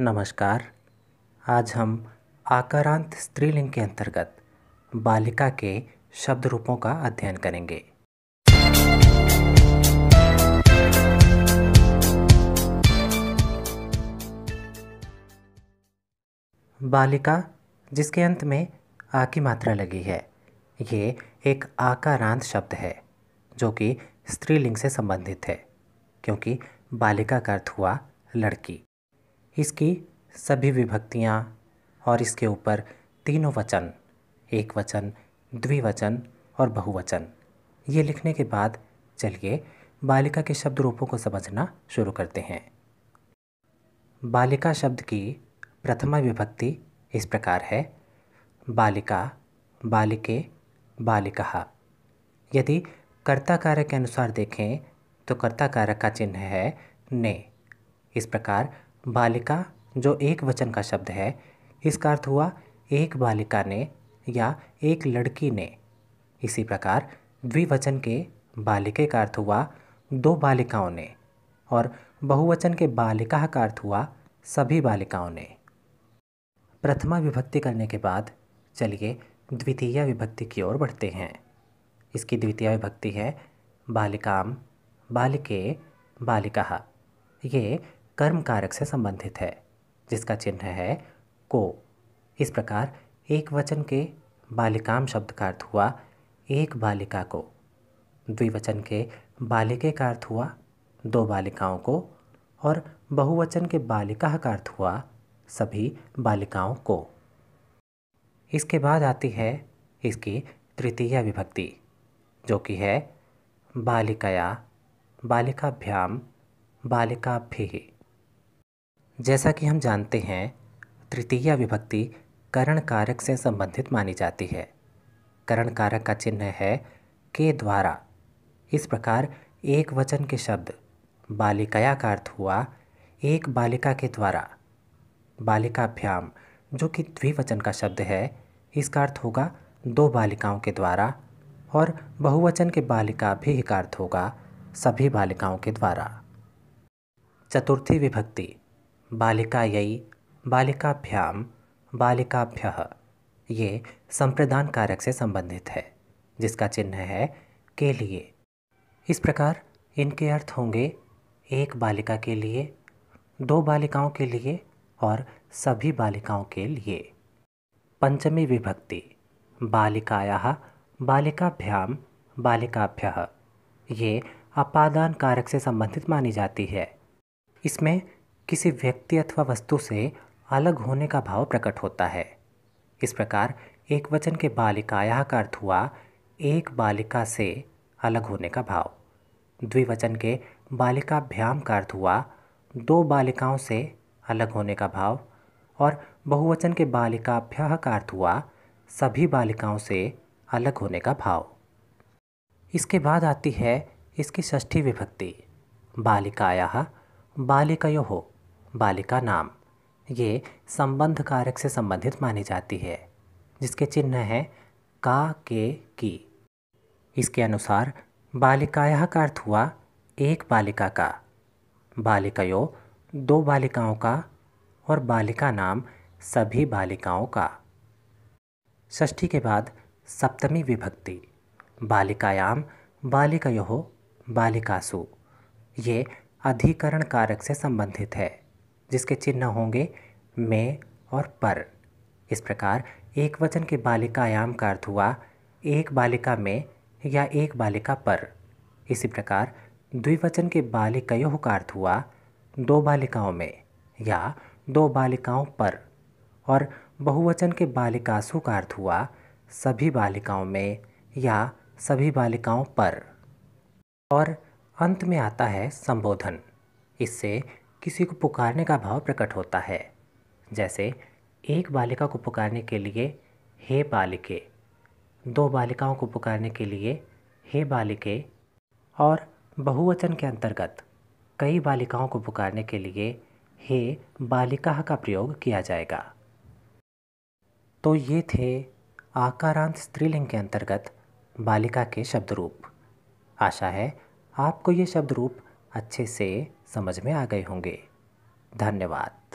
नमस्कार आज हम आकारांत स्त्रीलिंग के अंतर्गत बालिका के शब्द रूपों का अध्ययन करेंगे बालिका जिसके अंत में आ की मात्रा लगी है ये एक आकारांत शब्द है जो कि स्त्रीलिंग से संबंधित है क्योंकि बालिका का अर्थ हुआ लड़की इसकी सभी विभक्तियाँ और इसके ऊपर तीनों वचन एक वचन द्विवचन और बहुवचन ये लिखने के बाद चलिए बालिका के शब्द रूपों को समझना शुरू करते हैं बालिका शब्द की प्रथमा विभक्ति इस प्रकार है बालिका बालिके बालिका यदि कर्ता कार्य के अनुसार देखें तो कर्ता कार्य का चिन्ह है ने इस प्रकार बालिका जो एक वचन का शब्द है इसका अर्थ हुआ एक बालिका ने या एक लड़की ने इसी प्रकार द्विवचन के बालिके का अर्थ हुआ दो बालिकाओं ने और बहुवचन के बालिका का अर्थ हुआ सभी बालिकाओं ने प्रथमा विभक्ति करने के बाद चलिए द्वितीय विभक्ति की ओर बढ़ते हैं इसकी द्वितीय विभक्ति है बालिकाम बालिके बालिका ये कर्म कारक से संबंधित है जिसका चिन्ह है को इस प्रकार एक वचन के बालिकाम शब्द का अर्थ हुआ एक बालिका को द्विवचन के बालिके का अर्थ हुआ दो बालिकाओं को और बहुवचन के बालिका का अर्थ हुआ सभी बालिकाओं को इसके बाद आती है इसकी तृतीय विभक्ति जो कि है बालिकया बालिकाभ्याम बालिकाभ्य जैसा कि हम जानते हैं तृतीय विभक्ति करण कारक से संबंधित मानी जाती है करण कारक का चिन्ह है के द्वारा इस प्रकार एक वचन के शब्द बालिकाया का अर्थ हुआ एक बालिका के द्वारा बालिकाभ्याम जो कि द्विवचन का शब्द है इसका अर्थ होगा दो बालिकाओं के द्वारा और बहुवचन के बालिका भी का अर्थ होगा सभी बालिकाओं के द्वारा चतुर्थी विभक्ति बालिकायै बालिकाभ्याम बालिकाभ्य ये संप्रदान कारक से संबंधित है जिसका चिन्ह है के लिए इस प्रकार इनके अर्थ होंगे एक बालिका के लिए दो बालिकाओं के लिए और सभी बालिकाओं के लिए पंचमी विभक्ति बालिकाया बालिकाभ्याम बालिकाभ्य ये अपादान कारक से संबंधित मानी जाती है इसमें किसी व्यक्ति अथवा वस्तु से अलग होने का भाव प्रकट होता है इस प्रकार एक वचन के बालिकाया का अर्थ हुआ एक बालिका से अलग होने का भाव द्विवचन के बालिकाभ्याम का अर्थ हुआ दो बालिकाओं से अलग होने का भाव और बहुवचन के भ्याह का अर्थ हुआ सभी बालिकाओं से अलग होने का भाव इसके बाद आती है इसकी षष्ठी विभक्ति बालिकाया बालिकयो बालिका नाम ये संबंध कारक से संबंधित मानी जाती है जिसके चिन्ह हैं का के की इसके अनुसार बालिकाया का अर्थ हुआ एक बालिका का बालिकायो दो बालिकाओं का और बालिका नाम सभी बालिकाओं का षष्ठी के बाद सप्तमी विभक्ति बालिकायाम बालिकयो बालिकासु ये अधिकरण कारक से संबंधित है जिसके चिन्ह होंगे में और पर इस प्रकार एक वचन के बालिकायाम का अर्थ हुआ एक बालिका में या एक बालिका पर इसी प्रकार द्विवचन के बालिकयोह का अर्थ हुआ दो बालिकाओं में या दो बालिकाओं पर और बहुवचन के बालिकासु का अर्थ हुआ सभी बालिकाओं में या सभी बालिकाओं पर और अंत में आता है संबोधन इससे किसी को पुकारने का भाव प्रकट होता है जैसे एक बालिका को पुकारने के लिए हे बालिके दो बालिकाओं को पुकारने के लिए हे बालिके और बहुवचन के अंतर्गत कई बालिकाओं को पुकारने के लिए हे बालिका का प्रयोग किया जाएगा तो ये थे आकारांत स्त्रीलिंग के अंतर्गत बालिका के शब्द रूप आशा है आपको ये शब्द रूप अच्छे से समझ में आ गए होंगे धन्यवाद